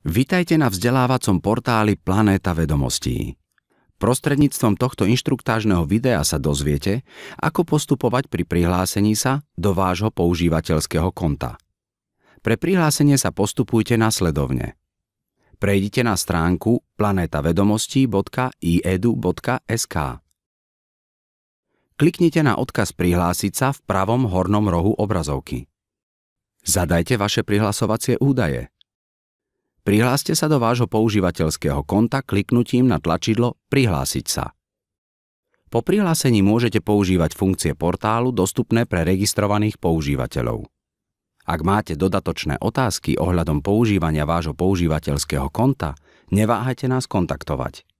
Vítajte na vzdelávacom portáli Planéta vedomostí. Prostredníctvom tohto inštruktážneho videa sa dozviete, ako postupovať pri prihlásení sa do vášho používateľského konta. Pre prihlásenie sa postupujte nasledovne. Prejdite na stránku planetavedomostí.iedu.sk Kliknite na odkaz Prihlásiť sa v pravom hornom rohu obrazovky. Zadajte vaše prihlasovacie údaje – Prihláste sa do vášho používateľského konta kliknutím na tlačidlo Prihlásiť sa. Po prihlásení môžete používať funkcie portálu dostupné pre registrovaných používateľov. Ak máte dodatočné otázky ohľadom používania vášho používateľského konta, neváhajte nás kontaktovať.